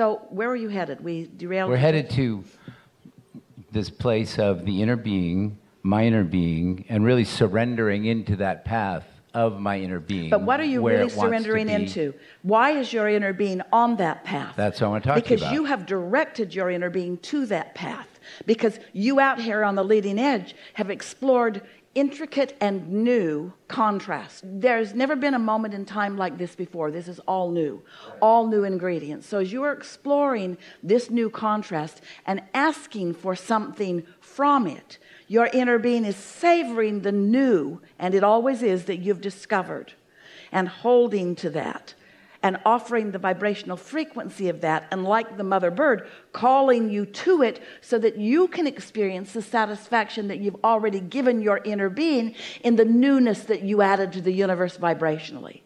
So where are you headed? We derailed. We're headed to this place of the inner being, my inner being, and really surrendering into that path of my inner being. But what are you really surrendering into? Why is your inner being on that path? That's what I want to talk about. Because you have directed your inner being to that path. Because you out here on the leading edge have explored intricate and new contrast. There's never been a moment in time like this before. This is all new, all new ingredients. So, as you are exploring this new contrast and asking for something from it, your inner being is savoring the new, and it always is, that you've discovered and holding to that and offering the vibrational frequency of that, and like the mother bird, calling you to it so that you can experience the satisfaction that you've already given your inner being in the newness that you added to the universe vibrationally.